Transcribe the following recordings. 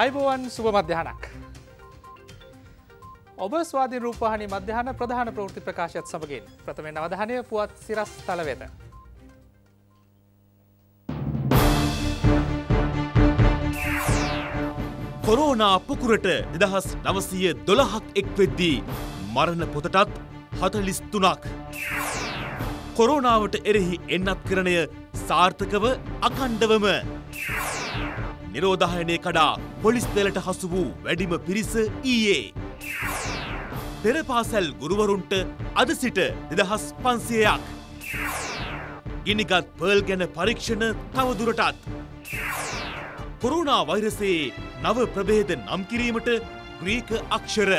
අයිබෝවන් සුභ මධ්‍යහනක්. ඔබ ස්වාධී රූපහනි මධ්‍යහන ප්‍රධාන ප්‍රෘති ප්‍රකාශයත් සමගින් ප්‍රථමෙන් අවධානය පුවත් සිරස් තලවෙත. කොරෝනා පුකුරට දෙදහස් නවසය දොළහක් එක් වෙද්දී මරණ පොතටත් හතලිස් තුනක්. කොරෝනාවට එරෙහි එන්නත් කරණය සාර්ථකව අකණ්ඩවම. නිරෝධායනය කඩා පොලිස්තලට හසු වූ වැඩිම පිරිස ඊයේ. පෙරපාසැල් ගුරුවරුන්ට අද සිට දෙදහස් පන්සයයක්. ගිනිගත් පර්ල් ගැන පරීක්ෂණ තවදුරටත්. කොරුණා වෛරසයේ නව ප්‍රබේද නම් කිරීමට ග්‍රීක අක්ෂර.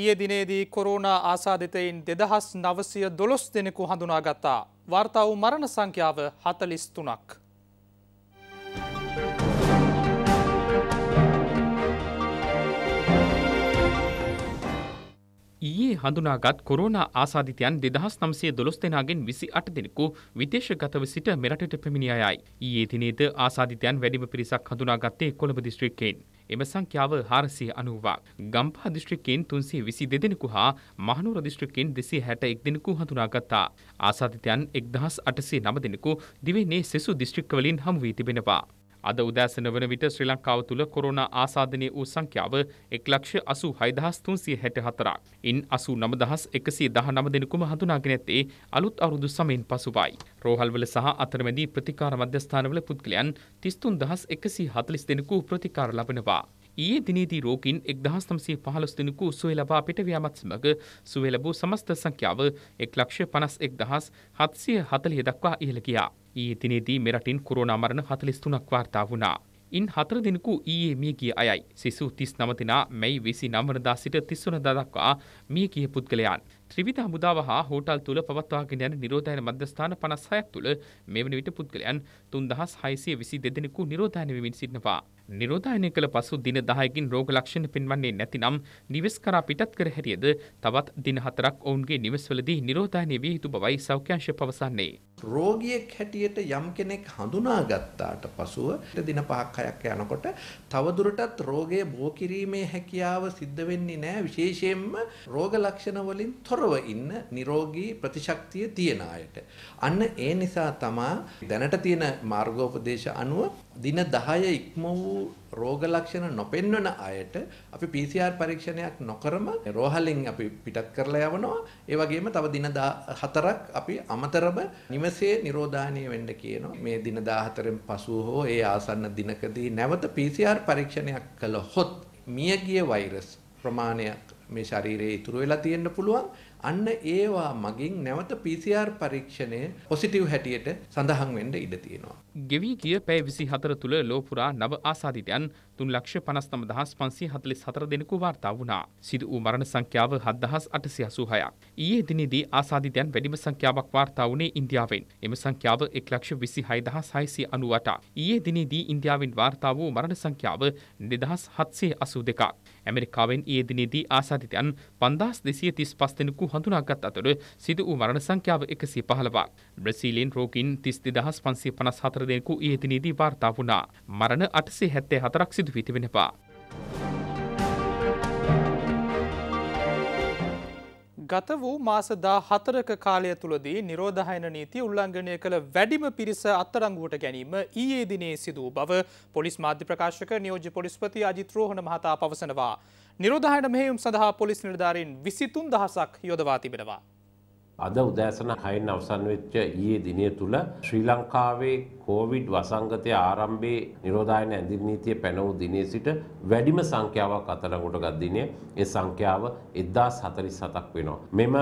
ඊයේ දිනේදී කොරෝනා ආසාධිතයින් දෙදහස් නවසය දොළොස් දෙනෙකු හඳුනාගත්තා. වාර්තා වූ මරණ සංඛ්‍යාව හතලිස් තුනක්. ඊයේ හඳුනාගත් කොරෝනා ආසාධිතයන් දෙදහස් නම්සේ දොළොස් දෙනාගෙන් විසි අට දෙනෙකු විදේශගතව සිට මෙරටට පැමිණි අයයි. ඊයේ දිනේද ආසාධිතයන් වැඩිම පිරිසක් හඳුනාගත්තේ කොළඹ දිස්ත්‍රික්කයෙන්. එම සංඛ්‍යාව හාරසිය අනුවක් ගම්පා දිස්ත්‍රික්කෙන් තුන්සේ විසි දෙදෙනෙකු හා මහනුවර දිස්ත්‍රික්කෙන් දෙසේ හැට එක් දෙනෙකු හඳුනාගත්තා. ආසාධිතයන් එක්දහස් අටසේ නම දෙනෙකු දිවයිනේ සෙසු දිස්ත්‍රික්කවලින් හමුවී තිබෙනවා. අද උදෑසන වන විට ශ්‍රී ලංකාව තුළ කොරෝනා ආසාදනය වූ සංඛ්‍යාව එක් ලක්ෂ අසු හයිදහස් තුන්සිය හැට හතරක්. ඉන් අසු නමදහස් එකසිය දහ නම දෙනෙකුම හඳුනාගෙන ඇත්තේ අලුත් අවුරුදු සමයෙන් පසුවයි. රෝහල්වල සහ අතරමැදී ප්‍රතිකාර මධ්‍යස්ථානවල පුද්ගලයන් තිස්තුන් දහස් එකසි හතලිස් දෙනෙකු ප්‍රතිකාර ලබනවා. ඊයේ දිනේදී රෝගීන් 1915 දෙනෙකු සුවය ලබා පිටවීමත් සමග සුවය ලැබූ සමස්ත සංඛ්‍යාව 151740 දක්වා ඉහළ ගියා. ඊයේ දිනේදී මෙරටින් කොරෝනා මරණ 43ක් වාර්තා වුණා. ඉන් හතර දෙනෙකු ඊයේ මිය ගිය අයයි. සිසු 39 දෙනා මැයි 29 වනදා සිට 30 වනදා දක්වා මිය ගිය පුද්ගලයන්. ත්‍රිවිධ හමුදාව හා හෝටල් තුළ පවත්වාගෙන යන නිරෝධායන මධ්‍යස්ථාන 56ක් තුළ මෙවැනි විට පුද්ගලයන් 3622 දෙදෙනෙකු නිරෝධායන වෙමින් සිටිනවා. නිරෝධායනය කළ පසු දින 10කින් රෝග ලක්ෂණ පෙන්වන්නේ නැතිනම් නිවෙස් කරා පිටත් කර හැරියද තවත් දින 4ක් ඔවුන්ගේ නිවෙස්වලදී නිරෝධායනය විය යුතු බවයි සෞඛ්‍යාංශ පවසන්නේ. රෝගියෙක් හැටියට යම් කෙනෙක් හඳුනාගත්තාට පසුව දින 5ක් 6ක් යනකොට තවදුරටත් රෝගය බෝ කිරීමේ හැකියාව සිද්ධ වෙන්නේ නැහැ විශේෂයෙන්ම රෝග ලක්ෂණ වලින් තොරව ඉන්න නිරෝගී ප්‍රතිශක්තිය තියෙන අයට. අන්න ඒ නිසා තමයි දැනට තියෙන මාර්ගෝපදේශ අනුව දින 10 ඉක්ම වූ රෝග ලක්ෂණ නොපෙන්වන අයට අපි PCR පරීක්ෂණයක් නොකරම රෝහලෙන් අපි පිටත් කරලා යවනවා. ඒ වගේම තව දින 14ක් අපි අමතරව නිවසේ නිරෝධානය වෙන්න කියනවා. මේ දින 14න් පසු හෝ ඒ ආසන්න දිනකදී නැවත PCR පරීක්ෂණයක් කළහොත් මියගිය වෛරස් ප්‍රමාණයක් මේ ශරීරයේ ඉතුරු වෙලා තියෙන්න පුළුවන්. අන්න ඒවා මගින් නැවත PCR පරීක්ෂණය පොසිටිව් හැටියට සඳහන් වෙන්න ඉඩ තියෙනවා. ගෙවී ගිය පැය විසි හතර තුළ ලෝපුරා නව ආසාධිතයන් තුන් ලක්ෂ පනස්නම දහස් පන්සේ හතලිස් හතර දෙනෙකු වාර්තා වුණා. සිදු වූ මරණ සංඛ්‍යාව හත්දහස් අටසි අසූහයක්. ඊයේ දිනේදී ආසාධිතයන් වැඩිම සංඛ්‍යාවක් වාර්තා වුණේ ඉන්දියාවෙන්. එම සංඛ්‍යාව එක් ලක්ෂ විසි හයදහස් හයිසි අනුවට. ඊයේ දිනේදී ඉන්දියාවෙන් වාර්තා වූ මරණ සංඛ්‍යාව දෙදහස් හත්සේ අසූ දෙකක්. ඇමරිකාවෙන් ඊයේ දිනේදී ආසාධිතයන් පන්දහස් දෙසිය තිස් පස් දෙනෙකු හඳුනාගත් අතර සිදු වූ මරණ සංඛ්‍යාව එකසි පහළවක්. බ්‍රසීලෙන් රෝගීන් තිස් දෙදහස් පන්සේ පනස් හතර දෙනෙකු ඊතනීදී වාර්තා වුණා. මරණ 874ක් සිදු වී තිබෙනවා. ගත වූ මාසදා හතරක කාලය තුළදී නිරෝධහයන නීති උල්ලංඝනය කළ වැඩිම පිරිස අත්තරංගුවට ගැනීම ඊයේ දිනේ සිදූ බව පොලිස් මාධ්‍ය ප්‍රකාශක නියෝජ්‍ය පොලිස්පති අජිත්‍රෝහණ මහතා පවසනවා. නිරෝධහයන මෙහෙයුම් සඳහා පොලිස් නිලධාරීන් විසිතුන් දහසක් යොදවා තිබෙනවා. අද උදෑසන හයින් අවසන් වෙච්ච ඊයේ දිනය තුළ ශ්‍රී ලංකාවේ කෝවිඩ් වසංගතය ආරම්භයේ නිරෝධායන ඇඳිරි නීතිය පැන වූ දිනේ සිට වැඩිම සංඛ්‍යාවක් අත්අඩංගුවට ගත් දිනේ ඒ සංඛ්‍යාව 1047ක් වෙනවා. මෙම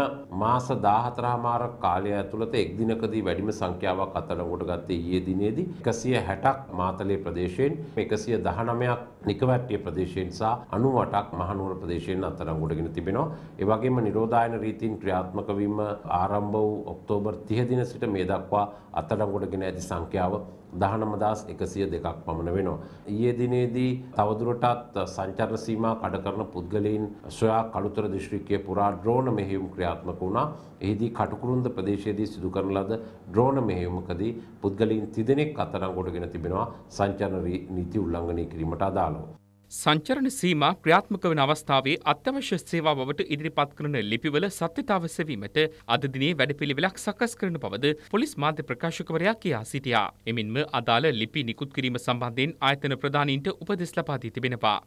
මාස 14 මාර කාලය ඇතුළත එක් දිනකදී වැඩිම සංඛ්‍යාවක් අත්අඩංගුවට ගත්තේ ඊයේ දිනේදී 160ක් මාතලේ ප්‍රදේශයෙන් 119ක් නිකවැට්ටිය ප්‍රදේශයෙන් සහ 98ක් මහනුවර ප්‍රදේශයෙන් අත්අඩංගුවටගෙන තිබෙනවා. ඒ වගේම නිරෝධායන රීතීන් ක්‍රියාත්මක වීම ආරම්භ වූ ඔක්තෝබර් 30 දින සිට මේ දක්වා අත්අඩංගුවටගෙන ඇති සංඛ්‍යාව දහනමදස් එකසිය දෙකක් පමණ වෙනවා. ඊයේ දිනේදී තවදුරටත් සංචරණ සීමා කඩ කරන පුද්ගලයින් සොයා කළුතර දිශ්‍රික්කය පුරා ඩ්‍රෝන මෙහෙයුම් ක්‍රියාත්මක වුණා. එහිදී කටුකුරුන්ද ප්‍රදේශයේදී සිදු කරන ලද ඩ්‍රෝන මෙහෙයුමකදී පුද්ගලයින් තිදෙනෙක් අතරංගොඩගෙන තිබෙනවා සංචරණ නීති උල්ලංඝනය කිරීමට අදාළව. සංචරණ සීමා ක්‍රියාත්මක වන අවස්ථාවේ අත්‍යවශ්‍ය සේවා බවට ඉදිරිපත් කරන ලිපිවල සත්‍යතාව සෙවීමට අද දිනේ වැඩපිළිවෙලක් සකස් කරන බවද පොලිස් මාධ්‍ය ප්‍රකාශකවරයා කියා සිටියා. එමින්ම අදාළ ලිපි නිකුත් කිරීම සම්බන්ධයෙන් ආයතන ප්‍රධානීන්ට උපදෙස් ලබා දී තිබෙනවා.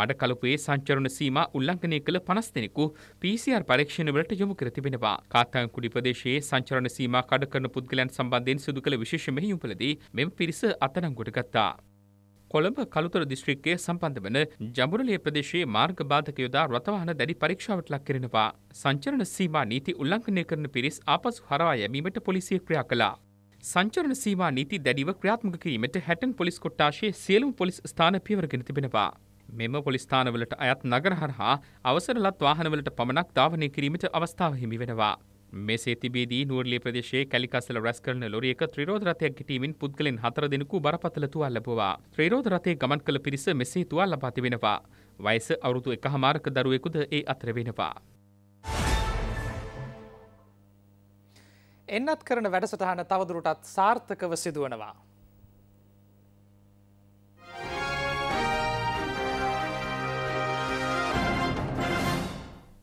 මඩකලපුවේ සංචරණ සීමා උල්ලංඝනය කළ 50 දෙනෙකු PCR පරීක්ෂණ වලට යොමු කර තිබෙනවා. කාත්තංකුඩි ප්‍රදේශයේ සංචරණ සීමා කඩ කරන පුද්ගලයන් සම්බන්ධයෙන් සිදු කළ විශේෂ මෙහෙයුම්වලදී මෙම පිරිස අත්අඩංගුවට ගත්තා. කොළඹ කළුතර දිස්ත්‍රික්කයේ සම්බන්ධ වන ජඹුරලිය ප්‍රදේශයේ මාර්ග බාධක යොදා රථවාහන දැඩි පරීක්ෂාවට ලක් කරනවා. සංචරණ සීමා නීති උල්ලංඝනය කරන පිරිස් ආපසු හරවා යැමීමට පොලිසිය ක්‍රියා කළා. සංචරණ සීමා නීති දැඩිව ක්‍රියාත්මක කිරීමට හැටන් පොලිස් කොට්ටාශයේ සියලුම පොලිස් ස්ථාන පියවරගෙන තිබෙනවා. මෙම පොලිස්ථානවලට අයත් නගර හරහා අවසරලත් වාහනවලට පමණක් ධාවනය කිරීමට අවස්ථාව හිමි වෙනවා. මෙසේ තිබේදී නුවරලිය ප්‍රදේශයේ කැලිකසල රැස් කරන ලොරියක ත්‍රිරෝධ රථයක් ගෙටීමෙන් පුද්ගලයන් හතර දෙනෙකු බරපතල තුවාල ලැබුවා. ත්‍රිරෝධ රථයේ ගමන් කළ පිරිස මෙසේ තුවාල ලබා තිබෙනවා. වයස අවුරුදු එකහමාරක දරුවෙකුද ඒ අතර වෙනවා. එන්නත් කරන වැඩසටහන තවදුරටත් සාර්ථකව සිදුවනවා.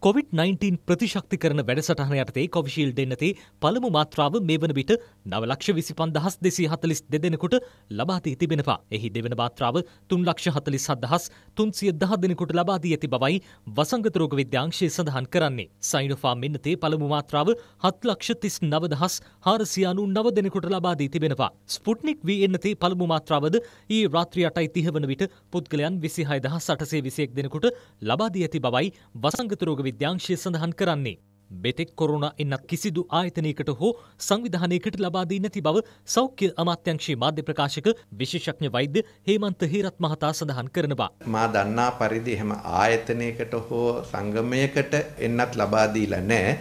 කොවිD-19 ප්‍රතිශක්ති කරන වැඩසටහන යටතේ කොවිශීල් දෙන්නතේ පළමු මාත්‍රාව මේ වන විට නවලක්ෂ විසි පන්දහස් දෙසී හතලිස් දෙදෙනකුට ලබාදී තිබෙනවා. එහි දෙවන මාත්‍රාව තුන් ලක්ෂ හතලිස් සදහස් තුන්සිය දහ දෙනෙකුට ලබාදී ඇති බවයි වසංගතරෝග විද්‍යාංශය සඳහන් කරන්නේ. සයිනොෆා මෙන්නතේ පළමු මාත්‍රාව හත් ලක්ෂ තිස් නවදහස් හාරසියානු නව දෙනෙකුට ලබාදී තිබෙනවා. ස්පුට්නික් වී එන්නතේ පළමු මාත්‍රාවද ඒ රාත්‍රිය අටයි තිහ වන විට පුද්ගලයන් විසිහය දහස් අටසේ විසියෙක් දෙනෙකුට ලබාදී ඇති බවයි වසංගතරෝග විද්‍යාංශය සඳහන් කරන්නේ. බෙතෙක් කොරුණ එන්නත් කිසිදු ආයතනයකට හෝ සංවිධානයකට ලබාදී නැති බව සෞඛ්‍ය අමාත්‍යංශයේ මාධ්‍ය ප්‍රකාශක විශේෂඥ වෛද්‍ය හේමන්ත හේරත් මහතා සඳහන් කරනවා. මා දන්නා පරිදි එහෙම ආයතනයකට හෝ සංගමයකට එන්නත් ලබා දීලා නැහැ.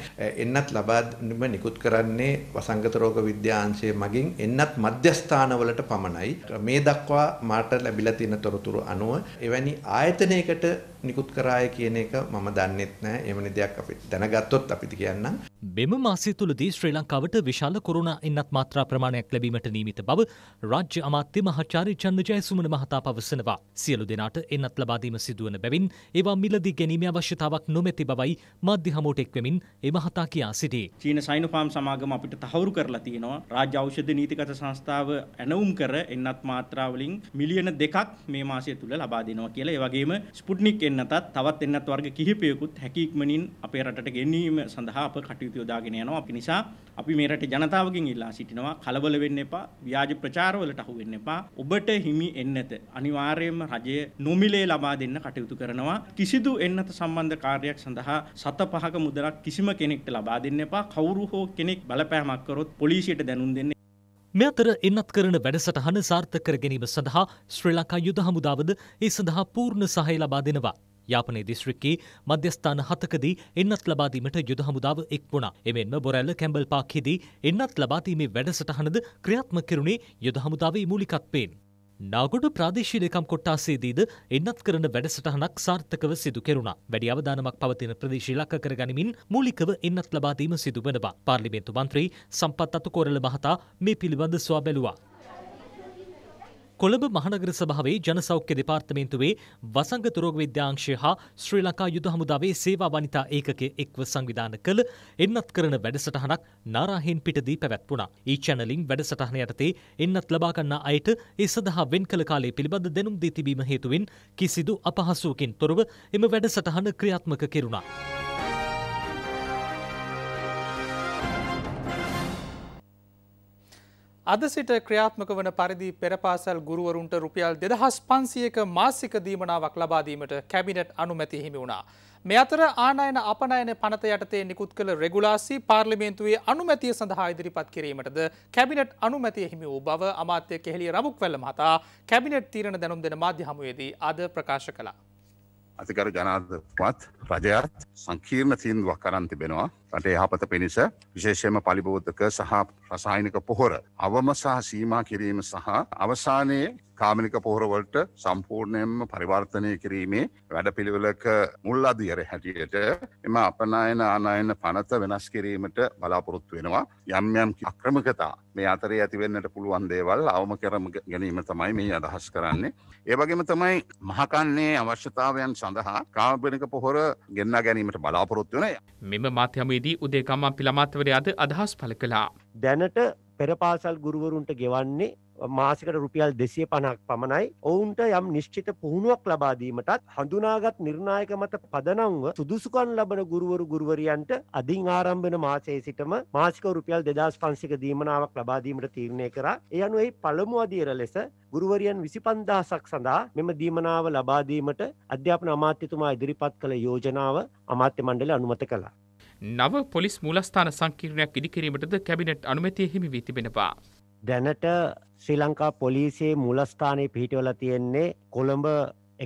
එන්නත් ලබා දීම නිකුත් කරන්නේ වසංගත රෝග විද්‍යාංශයේ මගින් එන්නත් මධ්‍යස්ථානවලට පමණයි. මේ දක්වා මාට ලැබිලා තියෙන තොරතුරු අනුව එවැනි ආයතනයකට නිකුත් කරාය කියන එක මම දන්නෙත් නෑ එම නිදයක් අපි දැනගත්තොත් අපිට කියන්නම්. මෙම මාසය තුළදී ශ්‍රී ලංකාවට විශාල කොරුණා එන්නත් මාත්‍රා ප්‍රමාණයක් ලැබීමට නීමිත බව රාජ්‍ය අමාත්‍ය මහාචාර්ය චන්ද ජයසුමන මහතා පවසනවා. සියලු දෙනාට එන්නත් ලබාදීම සිදුවන බැවින් ඒවා මිලදී ගැනීමේ අවශ්‍යතාවක් නොමැති බවයි මාධ්‍ය හමුවට එක්වෙමින් ඒ මහතා කියා සිටී. චීන සයිනෝෆාම් සමාගම අපිට තහවුරු කරලා තියෙනවා රාජ්‍ය ඖෂධ නීතිගත සංස්ථාව ඇනවුම් කර එන්නත් මාත්‍රා වලින් මිලියන දෙකක් මේ මාසය තුළ ලබා දෙනවා කියලා. ඒ වගේම ස්පුට්නික් එන්නතත් තවත් එන්නත් වර්ග කිහිපයකුත් හැකික්මනින් අපේ රටට ගැනීම සඳහා අප කටයුතු යොදාගෙන යනවා. අපි නිසා අපි මේ රටේ ජනතාවගෙන් ඉල්ලා සිටිනවා කලබල වෙන්න එපා, ව්‍යාජ ප්‍රචාරවලට අහු වෙන්න එපා. ඔබට හිමි එන්නත අනිවාර්යයෙන්ම රජය නොමිලේ ලබා දෙන්න කටයුතු කරනවා. කිසිදු එන්නත සම්බන්ධ කාර්යයක් සඳහා සත පහක මුදලක් කිසිම කෙනෙක්ට ලබා දෙන්න එපා. කවුරු හෝ කෙනෙක් බලපෑමක් කරොත් පොලිසියට දැනුම් දෙන්න මෙතර එන්නත් කරන වැඩසටහන සාර්ථක කර ගැනීම සඳහා ශ්‍රී ලංකා යුද හමුදාවද ඒ සඳහා පූර්ණ සහය ලබා දෙනවා. යාපනයේ දිස්ත්‍රික්කයේ මධ්‍යස්ථාන හතකදී එන්නත් ලබාදීමට යුද හමුදාව එක් වුණා. එමෙන්ම බොරැල්ල කැම්බල් පාක්හිදී එන්නත් ලබාදීමේ වැඩසටහනද ක්‍රියාත්මක කෙරුණේ යුද හමුදාවේ මූලිකත්වයෙන්. නාගොඩ ප්‍රාදේශීලකම් කොට්ටාසේදීද එන්නත් කරන වැඩසටහනක් සාර්ථකව සිදු කෙරුණා. වැඩි අවධානමක් පවතින ප්‍රදේශ ඉලක්ක කරගනිමින් මූලිකව එන්නත් ලබා දීම සිදු වෙනවා. පාර්ලිමේන්තු මන්ත්‍රී සම්පත් අතුකෝරළ මහතා මේ පිළිබඳ සුවා බැලුවා. කොළඹ මහනගර සභාවේ ජනසෞඛ්‍ය දෙපාර්තමේන්තුවේ වසංග තුරෝග විද්‍යාංශය හා ශ්‍රී ලංකා යුද හමුදාවේ සේවා වනිතා ඒකකයේ එක්ව සංවිධාන කළ එන්නත් කරන වැඩසටහනක් නාරාහෙන් පිටදී පැවැත්වුණා. ඊ චැනලින් වැඩසටහන යටතේ එන්නත් ලබා ගන්නා අයට ඒ සඳහා වෙන් කළ කාලය පිළිබඳ දැනුම් දී තිබීම හේතුවෙන් කිසිදු අපහසුවකින් තොරව එම වැඩසටහන ක්‍රියාත්මක කෙරුණා. අද සිට ක්‍රියාත්මක වන පරිදි පෙරපාසල් ගුරුවරුන්ට රුපියල් දෙදහස් පන්සියක මාසික දීමනාවක් ලබාදීමට කැබිනට් අනුමැති හිමි වුණා. මෙ අතර ආනයන අපනයන පනත යටතේ නිකුත් කළ රෙගුලාසි පාර්ලිමේන්තුවේ අනුමැතිය සඳහා ඉදිරිපත් කිරීමටද කැබිනට් අනුමැතිය හිමි වූ බව අමාත්‍ය කෙහෙළිය රමුක්වැල්ල මහතා කැබිනට් තීරණ දැනුම් දෙන මාධ්‍ය හමුවේදී අද ප්‍රකාශ කළා. අතිකර ජනාධපත් රජයත් සංකීර්ණ තීන්දුවක් කරන් තිබෙනවා රට යහපත පිණිස විශේෂයම පලිබෝධක සහ රසායිනික පොහොර අවම සහ සීමා කිරීම සහ අවසානයේ කාමිනික පොහොරවලට සම්පූර්ණයෙන්ම පරිවර්තනය කිරීමේ වැඩපිළිවෙලක මුල් අධියර හැටියට එම අපනායන ආනායන පනත වෙනස් කිරීමට බලාපොරොත්තු වෙනවා යම් යම් අක්‍රමකතා මේ අතරේ ඇතිවෙන්නට පුළුවන් දේවල් අවම කරම ගැනීම තමයි මේ අදහස් කරන්නේ. ඒවගේම තමයි මහකන්නේ අවශ්‍යතාවයන් සඳහා කාමපනික පොහොර ගෙන්න්න ගැනීමට බලාපොරොත්තු වනය මෙම මාධ්‍යමී සභාවේදී උදේ ගම්මන් පිළමත්වරයාද අදහස් පළ කළා. දැනට පෙරපාසල් ගුරුවරුන්ට ගෙවන්නේ මාසිකට රුපියල් දෙසිය පණක් පමණයි ඔවුන්ට යම් නිශ්චිත පුහුණුවක් ලබාදීමටත් හඳුනාගත් නිර්ණායක මත පදනංව සුදුසුකන් ලබන ගුරුවරු ගුරුවරියන්ට අධින් ආරම්භන මාසයේ සිටම මාසික රුපියල් දෙදස් පන්සික දීමනාවක් ලබාදීමට තීරණය කර එ අනුව එයි පළමු අදියර ලෙස ගුරුවරියන් විසි පන්දහසක් සඳහා මෙම දීමනාව ලබාදීමට අධ්‍යාපන අමාත්‍යතුමා ඉදිරිපත් කළ යෝජනාව අමාත්‍ය මණ්ඩල අනුමත කලා නව පොලිස් මූලස්ථාන සංකීර්ණයක් ඉදිකිරීමටද කැබිනට් අනුමැතිය හිමි වී තිබෙනවා. දැනට ශ්‍රී ලංකා පොලිසියේ මුලස්ථානයේ පිහිටවල තියෙන්නේ කොළඹ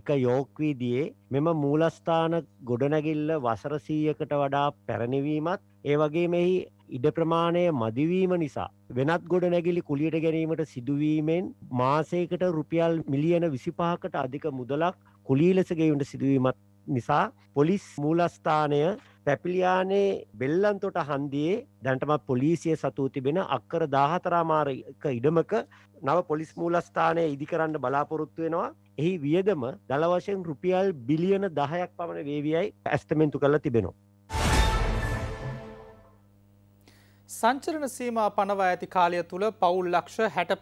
එක යෝක්වීදයේ මෙම මූලස්ථාන ගොඩනැගිල්ල වසර සීයකට වඩා පැරණිවීමත් ඒ වගේ මෙහි ඉඩ ප්‍රමාණය මදිවීම නිසා වෙනත් ගොඩනැගිලි කුලියට ගැනීමට සිදුවීමෙන් මාසයකට රුපියල් මිලියන විසිපාකට අධික මුදලක් කුලීලසගේවුන්ට සිදුවීමත් නිසා පොලිස් මූලස්ථානය පැපිලියානේ බෙල්ලන්තොට හන්දියේ දැන්ටමත් පොලිසිය සතු තිබෙන අක්කර දාහතරාමාරක ඉඩමක නව පොලිස් මූලස්ථානය ඉදිකරන්න බලාපොරොත්තු වෙනවා එහි වියදම දලවශයෙන් රුපියල් බිලියන දහයක් පමණ වේවියයි ඇස්තමෙන්තු කළ තිබෙනවා. සංචරණ සීම පනවා ඇති කාලය තුළ පවුල් ලක්ෂ හැට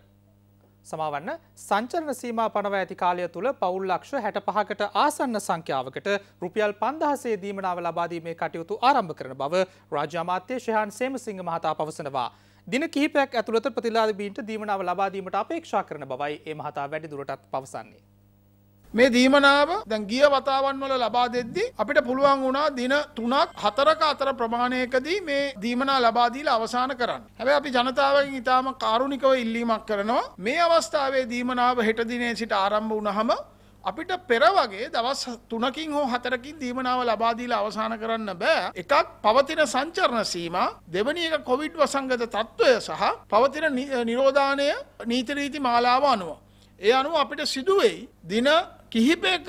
සමාවන්න සංචරණ සීමා පනව ඇති කාලය තුළ පවුල්ලක්ෂ හැට පහකට ආසන්න සංඛ්‍යාවකට රුපියල් පන්දහසේ දීමනාව ලබාදීමේ කටයුතු ආරම්භ කරන බව රාජ්‍යමාත්‍ය ශයහන් සේමසිංහ මහතා පවසනවා. දින කිහිපයක් ඇතුළත ප්‍රතිලාදබීන්ට දීමනාව ලබාදීමට අපේක්ෂා කරන බවයි ඒ මහතා වැඩිදුරටත් පවසන්නේ. මේ දීමනාව දැන් ගිය වතාවන් වල ලබා දෙද්දී අපිට පුළුවන් වුණා දින 3ක් 4ක අතර ප්‍රමාණයකදී මේ දීමනා ලබා දීලා අවසන් කරන්න. හැබැයි අපි ජනතාවගෙන් ඉතාම කාරුණිකව ඉල්ලීමක් කරනවා මේ අවස්ථාවේ දීමනාව හෙට දිනේ සිට ආරම්භ වුණාම අපිට පෙර වගේ දවස් 3කින් හෝ 4කින් දීමනාව ලබා දීලා අවසන් කරන්න බෑ. එකක් පවතින සංචරණ සීමා, දෙවැනි එක කොවිඩ් වසංගත තත්ත්වය සහ පවතින නිරෝධානය නීති රීති මාලාව අනුව. ඒ අනුව අපිට සිදුවේයි දින කිහිපයක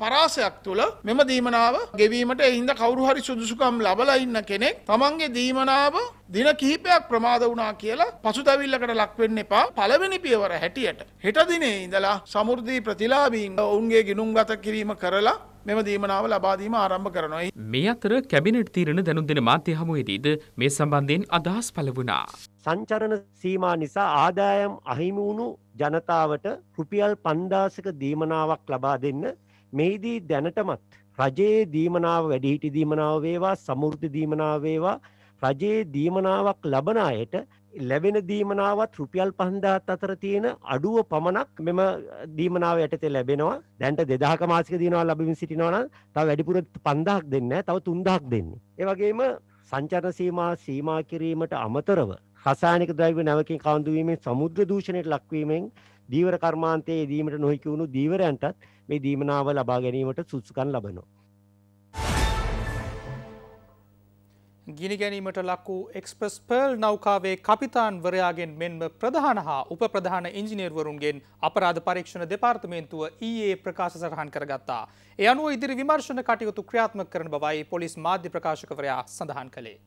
පරාසයක් තුළ මෙම දීමනාව ගෙවීමට එහින්ද කවරු හරි සුදුසුකම් ලබලා ඉන්න කෙනෙක් තමන්ගේ දීමනාව දින කිහිපයක් ප්‍රමාද වුණා කියලා පසුතැවිල්ලකට ලක්වෙන්න එපා පළවෙනි පියවර හැටියට හෙට දිනේ ඉඳලා සමෘද්ධි ප්‍රතිලාභීන් ඔවුන්ගේ ගිනුම්ගත කිරීම කරලා මෙම දීමනාව ලබා දීම ආරම්භ කරනවා. මේ අතර කැබිනට් තීරණ දැනුම් දෙන මාධ්‍ය හමුවේදීද මේ සම්බන්ධයෙන් අදහස් පළ වුණා. සංචරණ සීමා නිසා ආදායම් අහිමි වුණු ජනතාවට රුපියල් 5000ක දීමනාවක් ලබා දෙන්න මේදී දැනටමත් රජයේ දීමනාව වැඩිහිටි දීමනාව වේවා සමෘද්ධි දීමනාව වේවා රජයේ දීමනාවක් ලබන අයට ලැබෙන දීමනාවත් රුපියල් පන්දාත් අතර තියෙන අඩුව පමණක් මෙම දීමනාව යටතේ ලැබෙනවා දැන්ට දෙදාහ මාසික දීනවා ලබමින් සිටිනවන තව වැඩිපුර පන්දහක් දෙන්න තව තුන්දහක් දෙන්නේ. ඒවගේම සංචරණ සීමා සීමා කිරීමට අමතරව හසානික ද්‍රව්‍ය නැවකින් කවඳුවීමෙන් සමුද්‍ර දූෂණයට ලක්වීමෙන් දීවර කර්මාන්තයේ දීමට නොහැකි වුණු දීවරයන්ටත් මේ දීමනාව ලබා ගැනීමට සුදුසුකම් ලබනවා. ගිනි ගැනීමට ලක්වූ එක්ස්පස් පර්ල් නෞකාවේ කපිතාන්වරයාගෙන් මෙන්ම ප්‍රධාන හා උපප්‍රධාන ඉංජිනේර්වරුන්ගෙන් අපරාධ පරීක්ෂණ දෙපාර්තමේන්තුව ඊයේ ප්‍රකාශ සටහන් කරගත්තා. එ අනුව ඉදිරි විමර්ශණ කටයුතු ක්‍රියාත්මක කරන බවයි පොලිස් මාධ්‍ය ප්‍රකාශකවරයා සඳහන් කළේ.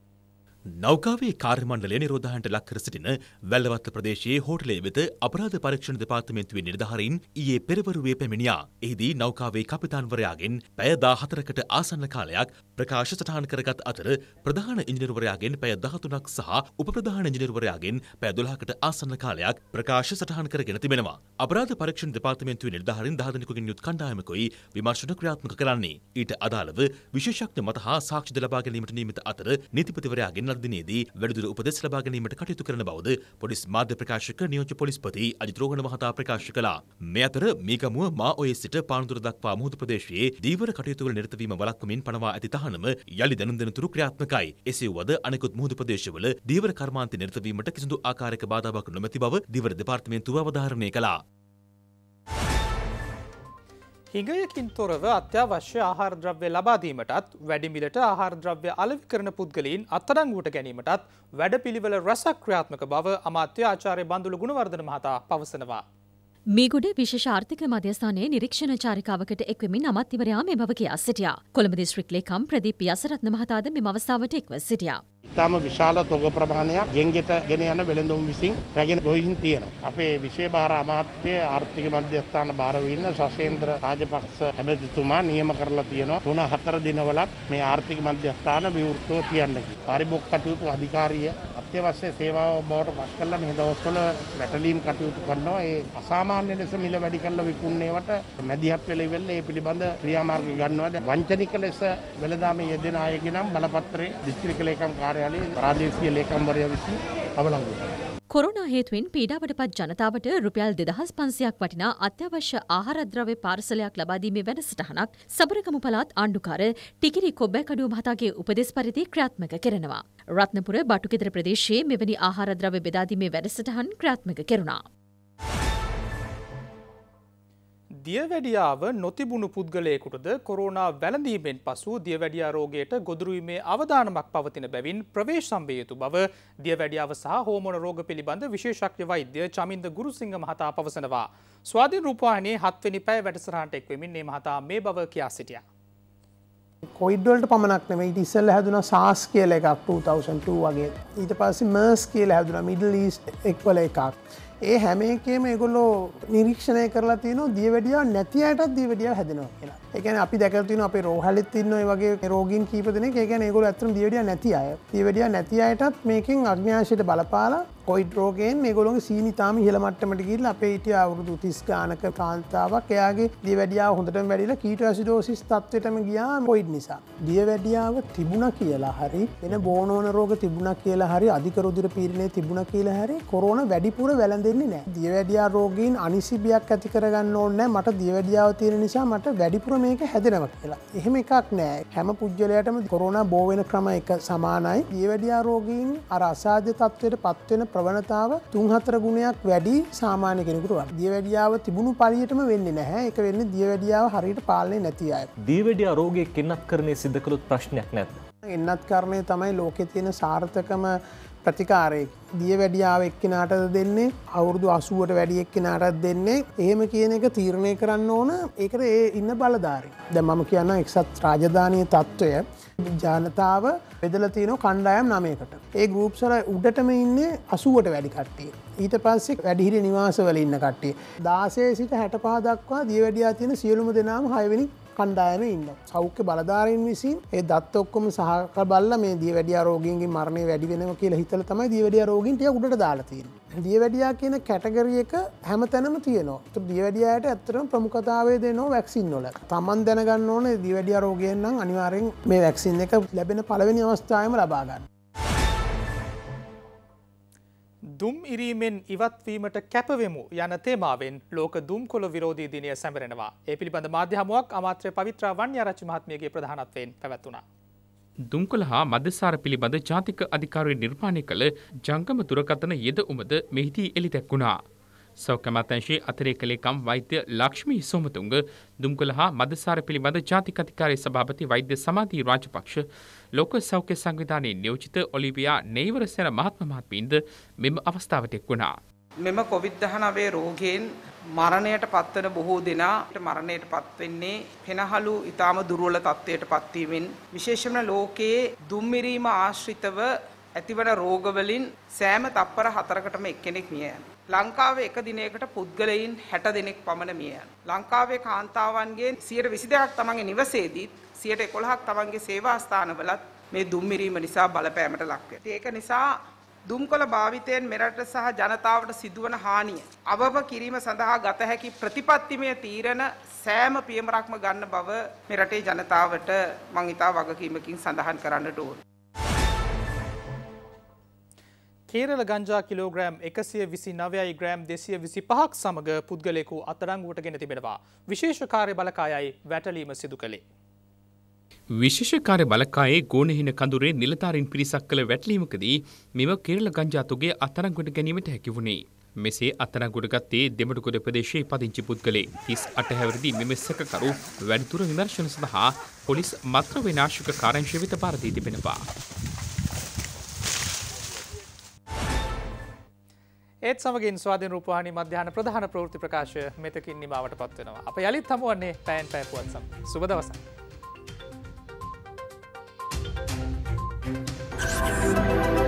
නෞකාවේ කාර්මණ්ඩලය නිරෝධහන්ට ලක්කර සිටින වැල්ලවත්ත ප්‍රදේශයේ හෝටලේ වෙත අපරාධ පරීක්ෂණ දෙපාර්තමේන්තුවේ නිර්ධාරීන් ඊයේ පෙරවරුවේ පැමිණියා. එහිදී නෞකාවේ කපිතාන්වරයාගෙන් පැය 14කට ආසන්න කාලයක් ප්‍රකාශ සටහන් කරගත් අතර ප්‍රධාන ඉංජිනේරුවරයාගෙන් පැය 13ක් සහ උපප්‍රධාන ඉංජිනේරුවරයාගෙන් පැය 12කට ආසන්න කාලයක් ප්‍රකාශ සටහන් කරගෙන තිබෙනවා. අපරාධ පරීක්ෂණ දෙපාර්තමේන්තුවේ නිර්ධාරීන් 10 දෙනෙකුගෙන් යුත් කණ්ඩායමකුයි විමර්ශන ක්‍රියාත්මක කරන්නේ. ඊට අදාළව විශේෂඥ මත හා සාක්ෂි ද ලබා ගැනීමට නියමිත අතර නීතිපතිවරයාගෙන් සංවර්ධනයේදී වැඩිදුර උපදෙස් ලබා ගැනීමට කටයුතු කරන බවද පොලිස් මාධ්‍ය ප්‍රකාශක නියෝජ්‍ය පොලිස්පති අජිත් රෝහණ මහතා ප්‍රකාශ කළා. මේ අතර මීගමුව මා ඔයේ සිට පානදුර දක්වා මුහුදු ප්‍රදේශයේ දීවර කටයුතුවල නිරතවීම වළක්වමින් පනවා ඇති තහනම යළි දැනුම් දෙන තුරු ක්‍රියාත්මකයි. එසේ වුවද අනෙකුත් මුහුදු ප්‍රදේශවල දීවර කර්මාන්ත නිරතවීමට කිසිදු ආකාරයක බාධාවක් නොමැති බව දීවර දෙපාර්තමේන්තුව අවධාරණය කළා. හිඟය කින්තොරව අත්‍යවශ්‍ය ආහාරද්‍රව්‍ය ලබාදීමටත් වැඩිමිලට ආහාරද්‍රව්‍ය අලවි කරන පුද්ගලීන් අත්තරංගුවට ගැනීමටත් වැඩ පිළිවෙල රැසක් ක්‍රියාත්මක බව අමාත්‍ය ආචාරය බඳුළු ගුණවර්ධන මහතා පවසනවා. මීගොඩ විශේෂ ආර්ථික මධ්‍යස්ථානයේ නිරීක්ෂණ චාරිකාවකට එක්වමින් අමාත්‍යවරයා මේ බව කියා සිටියා. කොළඹ දිස්ත්‍රික් ලේකම් ප්‍රදීප් යසරත්න මහතාද මෙම අවස්ථාවට එක්ව සිටියා. ඉතාම විශාල තොග ප්‍රමාණයක් ගෙන්ගෙට ගෙන යන වෙළඳුම් විසින් රැගෙන ගොයින් තියෙනවා. අපේ විශේෂ භාර අමාත්‍ය ආර්ථික මධ්‍යස්ථාන භාරව ඉන්න සසේන්ද්‍ර රාජපක්ෂ ඇමතිතුමා නියම කරලා තියෙනවා. තුන හතර දිනවලත් මේ ආර්ථික මධ්‍යස්ථාන විවෘතව තියන්න කියලා. පරිභෝග කටයුතු අධිකාරිය අත්‍ය වශය සේවාව බවට පත් කරලා මේ දවස්වල වැටලීම් කටයුතු කරනවා. ඒ අසාමාන්‍ය ලෙස මිල වැඩි කරලා විකුණනේවට මැදිහත් වෙලා ඉවරලා ඒ පිළිබඳ ක්‍රියාමාර්ග ගන්නවාද? වංචනික ලෙස වෙළඳාමේ යෙදෙන අයගේ නම් බලපත්‍රයේ දිස්ත්‍රික්ක ලේකම් කාර්යාලයේ ප්‍රාදේශීය ලේකම්වරයා විසින් අවලංගු කරනවා. කොරුණා හේතුවෙන් පීඩාවට පත් ජනතාවට රුපියල් දෙදහස් පන්සියක් වටිනා අත්‍යවශ්‍ය ආහාරද්‍රව්‍ය පාර්සලයක් ලබාදීමේ වැඩසටහනක් සබරගමු පළාත් ආණ්ඩුකාර ටිකිරි කොබ්බැකඩුව මහතාගේ උපදෙස් පරිදි ක්‍රියාත්මක කරනවා. රත්නපුර බටුකෙතර ප්‍රදේශයේ මෙවැනි ආහාරද්‍රව්‍ය බෙදාදීමේ වැඩසටහන් ක්‍රාත්මක කෙරුණා. දියවැඩියාව නොතිබුණු පුද්ගලයෙකුටද කොරෝනා වැළඳීමෙන් පසු දියවැඩියා රෝගයට ගොදුරුවීමේ අවධානමක් පවතින බැවින් ප්‍රවේශ සම්බේයුතු බව දියවැඩියාව සහ හෝමොන රෝග පිළිබඳ විශේෂක්්‍ය වෛද්‍ය චමින්ද ගුරුසිංහ මහතා පවසනවා. ස්වාධීන් රූපවාහිනයේ හත්වනි පැය වැඩසරහට එක්වමින් මේ මහතා මේ බව කියා සිටියා. කොයිඩ්වලට පමණක් නෙවෙයි ඉස්සල්ල හැදුන සාස් කියල එකක් 2002 වගේ ඊට පස්සේ මර්ස් කියල හැදුන මිඩල් ඊස් එක්වල එකක් ඒ හැම එකේම ඒගොල්ලෝ නිරීක්ෂණය කරලා තියෙන දිය වැඩියා නැති අයටත් දී වැඩිය හැදෙනවා කියලා එකන අපි දැකතින අප රෝහලත් තින්න වගේ රෝගින් කීපදන එකන ඒගොල ඇතම දිවඩිය නැති අය දිවඩිය නැති අයටත් මේකින් අඥාශයට බලපාලා කොයිඩ් රෝගයෙන් ගොලොන් සීමිතාම හිළමට්ටමට ගිල්ල අපේ හිටිය අවුරුදු තිස් ගානක කාන්තාවක් එයාගේ දිය වැඩියා හොඳට වැඩිලා කීට ඇසිඩෝසිස් තත්වටම ගියා කොයිඩ් නිසා. දිය වැඩියාව තිබුණ කියලා හරි එන බෝනෝන රෝග තිබුණ කියලා හරි අධිකරුදුර පිරණය තිබුණ කියලා හරි කොරන වැඩිපුර වැලඳෙන්නේ නෑ දිය වැඩියා රෝගීන් අනිසිබියක් ඇති කරගන්න ඕන්නෑ මට දිය වැඩියාව තියෙන නිසා මට වැඩිපුර මේක හැදෙනව කියලා. එහෙම එකක් නෑ හැම පුද්ගලයටම කොරන බෝවෙන ක්‍රම එක සමානයි දිය වැඩියා රෝගීන් අර අසාධ්‍ය තත්වයට පත්වෙන ප්‍රවණතාව තුන් හතර ගුණයක් වැඩි සාමාන්‍ය කෙනෙකුට වට දිය වැඩියාව තිබුණු පලියටම වෙන්න නැහැ එක වෙන්න දිය වැඩියාව හරිට පාලනය නැති අය. දීවැඩිය රෝගය කෙන්නත් කරණය සිදකළුත් ප්‍රශ්නයක් නැත. එන්නත් කරණය තමයි ලෝකෙ තියෙන සාර්ථකම ප්‍රතිකාරයෙක් දිය වැඩියාව එක්කෙනට දෙන්නේ අවුරුදු අසුවට වැඩි එක්කෙනටත් දෙන්නේ එහෙම කියන එක තීරණය කරන්න ඕන ඒකට ඒ ඉන්න බලධාරි. දැ මම කියන්න එක්සත් රාජධානය තත්ත්වය ජනතාව බෙදල තියෙන කණ්ඩායම් නමයකට ඒ ගරුප්සල උඩටම ඉන්න අසුවට වැඩි කට්ටිය ඊට පස්සෙක් වැඩිහිරි නිවාසවල ඉන්න කට්ටිය දාසේ සිට හැට පාදක්වා දිය වැඩියා තියෙන සියලුම දෙනාම හයවෙනි කණ්ඩායම ඉන්න. සෞඛ්‍ය බලධාරයෙන් විසින් ඒ දත් ඔක්කොම සහක බල්ල මේ දිය වැඩිය රෝගීන්ගේ මරණය වැඩි වෙනව කියලා හිතල තමයි දිය වැඩිය රෝගීන්ටය උඩට දාලතිීන්. දිය වැඩියා කියන කැටගරියක හැම තැනම තියනවා දිය වැඩියට ඇත්තරම ප්‍රමුකතාවේ දෙනෝ වැක්සින් නොල තමන් දැනගන්න ඕන දිවැඩිය රෝගයෙන් නම් අනිවාරෙන් මේ වැක්සින් එක ලැබෙන පළවෙනි අවස්ථායම ලබාගන්න. දුම් ඉරීමෙන් ඉවත්වීමට කැපවෙමු යන තේමාවෙන් ලෝක දුම්කොළ විරෝධී දිනය සැමරෙනවා. ඒ පිළිබඳ මාධ්‍යහමුවක් අමාත්‍ය පවිත්‍ර වන්්‍යරච්චි මහත්මියගේ ප්‍රධානත්වයෙන් පැවැත්වුණා. දුම්කොළ හා මදසාර පිළිබඳ ජාතික අධිකාරය නිර්මාණය කළ ජංගම දුරකතන යෙද උමද මෙහිදී එළි දැක්වුණා. සෞඛ්‍ය මතංශී අතිරේක ලේකම් වෛද්‍ය ලක්ෂ්මී සොමතුංග දුම්කොළ හා මදසාර පිළිබඳ ජාතික අධිකාරයේ සභාපති වෛද්‍ය සමාධී රාජපක්ෂ ලෝක සෞඛ්‍ය සංවිධානයේ නියෝජිත ඔලිවියා නෙයිවරසේන මහත්ම මහත්මීන්ද මෙම අවස්ථාවට එක් වුණා. මෙම කොවිD-19 රෝගයෙන් මරණයට පත්වන බොහෝ දෙනා මරණයට පත්වෙන්නේ පෙනහලු ඊටාම දුර්වල තත්ත්වයට පත්වීමෙන් විශේෂයෙන්ම ලෝකයේ දුම්මිරීම ආශ්‍රිතව ඇතිවන රෝගවලින් සෑම තත්පර හතරකටම එක්කෙනෙක් මිය යනවා. ලංකාවේ එක දිනයකට පුද්ගලයින් 60 දෙනෙක් පමණ මිය යන. ලංකාවේ කාන්තාවන්ගේ 122ක් තමන්ගේ නිවසේදීත් 111ක් තමන්ගේ සේවා ස්ථානවලත් මේ දුම්මිරීම නිසා බලපෑමට ලක් ඒක නිසා දුම්කොළ භාවිතයෙන් මෙරට සහ ජනතාවට සිදුවන හානිය අවම කිරීම සඳහා ගත හැකි ප්‍රතිපත්තිමය තීරණ සෑම පියමරක්ම ගන්න බව මෙරටේ ජනතාවට මං ඉතා වගකීමකින් සඳහන් කරන්නට ඕනේ. කේරල ගංජා කිලෝග්‍රෑම් එකසිය විසි නවයයි ග්‍රෑම් දෙසිය විසි පහක් සමඟ පුද්ගලෙකු අතරංගුවට ගෙන තිබෙනවා. විශේෂකාරය බලකායයි වැටලීම සිදු කළේ. විශේෂකාරය බලකායේ ගෝනහින කඳුරේ නිලධාරින් පිරිසක් කළ වැටලීමකදී මෙම කේරල ගංජාතුගේ අතරංගුවට ගැනීමට හැකි වුණේ. මෙසේ අතරගොඩ ගත්තේ දෙමටකොඩ ප්‍රදේශයේ පදිංචි පුද්ගලේ තිස් අටහැවරදි මෙමෙස්සකරු වැඩිතුර විමර්ශන සඳහා පොලිස් මත්‍ර විනාශක කාරංශය වෙත පාරදී තිබෙනවා. ඒත් සමගින් ස්වාධීන රූපවාහිනී මධ්‍යහන ප්‍රධාන ප්‍රවෘත්ති ප්‍රකාශය මෙතකින් නිමාවට පත්වෙනවා. අප යළිත් හමුවන්නේ පෑන් පැය පුවත් සම්. සුබ දවසක්. Thank you.